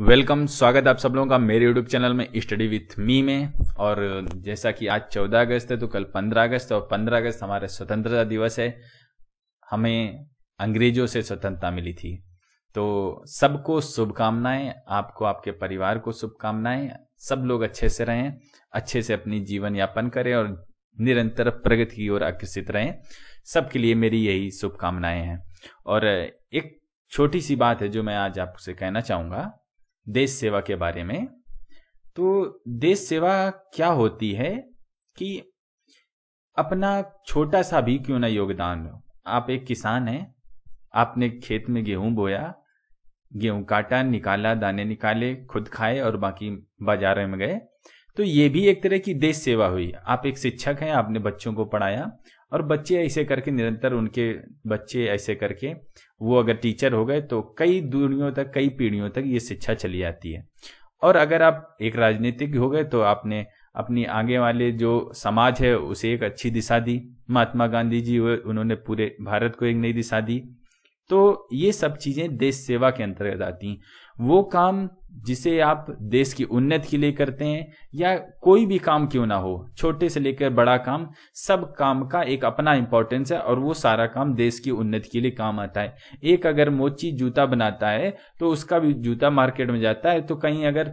welcome स्वागत आप सब लोगों का मेरे यूट्यूब चैनल में स्टडी विथ मी में और जैसा कि आज 14 अगस्त है तो कल 15 अगस्त और 15 अगस्त हमारे स्वतंत्रता दिवस है हमें अंग्रेजों से स्वतंत्रता मिली थी तो सबको शुभकामनाएं आपको आपके परिवार को शुभकामनाएं सब लोग अच्छे से रहें अच्छे से अपनी जीवन यापन करें और निरंतर प्रगति की ओर आकर्षित रहें सबके लिए मेरी यही शुभकामनाएं हैं और एक छोटी सी बात है जो मैं आज आपसे कहना चाहूँगा देश सेवा के बारे में तो देश सेवा क्या होती है कि अपना छोटा सा भी क्यों ना योगदान हो आप एक किसान हैं आपने खेत में गेहूं बोया गेहूं काटा निकाला दाने निकाले खुद खाए और बाकी बाजार में गए तो ये भी एक तरह की देश सेवा हुई आप एक शिक्षक हैं आपने बच्चों को पढ़ाया और बच्चे ऐसे करके निरंतर उनके बच्चे ऐसे करके वो अगर टीचर हो गए तो कई दूरियों तक कई पीढ़ियों तक ये शिक्षा चली आती है और अगर आप एक राजनीतिज्ञ हो गए तो आपने अपनी आगे वाले जो समाज है उसे एक अच्छी दिशा दी महात्मा गांधी जी उन्होंने पूरे भारत को एक नई दिशा दी तो ये सब चीजें देश सेवा के अंतर्गत आती हैं वो काम जिसे आप देश की उन्नति के लिए करते हैं या कोई भी काम क्यों ना हो छोटे से लेकर बड़ा काम सब काम का एक अपना इंपॉर्टेंस है और वो सारा काम देश की उन्नति के लिए काम आता है एक अगर मोची जूता बनाता है तो उसका भी जूता मार्केट में जाता है तो कहीं अगर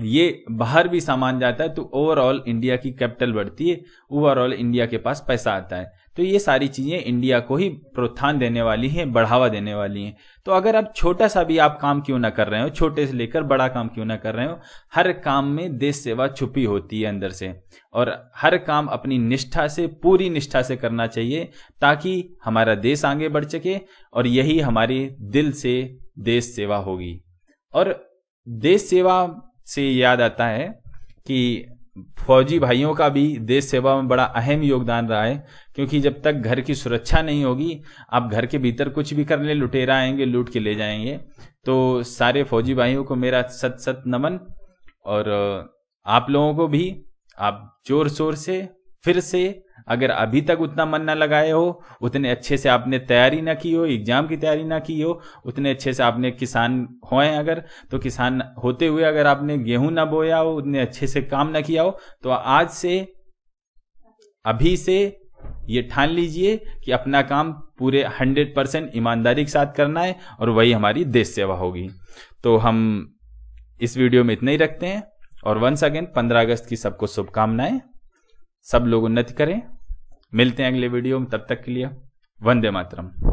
ये बाहर भी सामान जाता है तो ओवरऑल इंडिया की कैपिटल बढ़ती है ओवरऑल इंडिया के पास पैसा आता है तो ये सारी चीजें इंडिया को ही प्रोत्साहन देने वाली हैं बढ़ावा देने वाली हैं तो अगर आप छोटा सा भी आप काम क्यों ना कर रहे हो छोटे से लेकर बड़ा काम क्यों ना कर रहे हो हर काम में देश सेवा छुपी होती है अंदर से और हर काम अपनी निष्ठा से पूरी निष्ठा से करना चाहिए ताकि हमारा देश आगे बढ़ सके और यही हमारी दिल से देश सेवा होगी और देश सेवा से याद आता है कि फौजी भाइयों का भी देश सेवा में बड़ा अहम योगदान रहा है क्योंकि जब तक घर की सुरक्षा नहीं होगी आप घर के भीतर कुछ भी करने लुटेरा आएंगे लूट के ले जाएंगे तो सारे फौजी भाइयों को मेरा सत सत नमन और आप लोगों को भी आप जोर शोर से फिर से अगर अभी तक उतना मन ना लगाए हो उतने अच्छे से आपने तैयारी ना की हो एग्जाम की तैयारी ना की हो उतने अच्छे से आपने किसान होए अगर तो किसान होते हुए अगर आपने गेहूं ना बोया हो उतने अच्छे से काम ना किया हो तो आज से अभी से ये ठान लीजिए कि अपना काम पूरे हंड्रेड परसेंट ईमानदारी के साथ करना है और वही हमारी देश सेवा होगी तो हम इस वीडियो में इतना ही रखते हैं और वंस अगेन पंद्रह अगस्त की सबको शुभकामनाएं सब लोग उन्नति करें मिलते हैं अगले वीडियो में तब तक के लिए वंदे मातरम